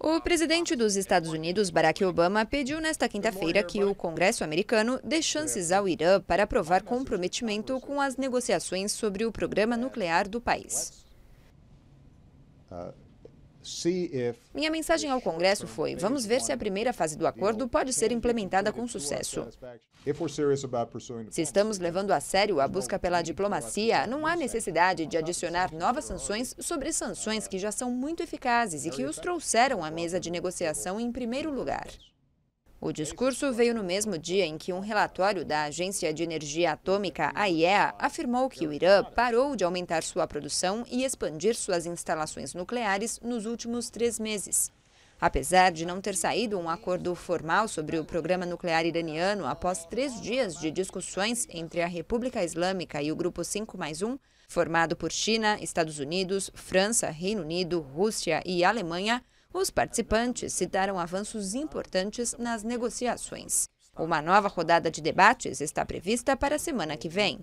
O presidente dos Estados Unidos, Barack Obama, pediu nesta quinta-feira que o Congresso americano dê chances ao Irã para aprovar comprometimento com as negociações sobre o programa nuclear do país. É, Minha mensagem ao Congresso foi: vamos ver se a primeira fase do acordo pode ser implementada com sucesso. Se estamos levando a sério a busca pela diplomacia, não há necessidade de adicionar novas sanções sobre sanções que já são muito eficazes e que os trouxeram à mesa de negociação em primeiro lugar. O discurso veio no mesmo dia em que um relatório da Agência de Energia Atômica, IEA, afirmou que o Irã parou de aumentar sua produção e expandir suas instalações nucleares nos últimos três meses. Apesar de não ter saído um acordo formal sobre o programa nuclear iraniano após três dias de discussões entre a República Islâmica e o Grupo 5 mais 1, formado por China, Estados Unidos, França, Reino Unido, Rússia e Alemanha, os participantes citaram avanços importantes nas negociações. Uma nova rodada de debates está prevista para a semana que vem.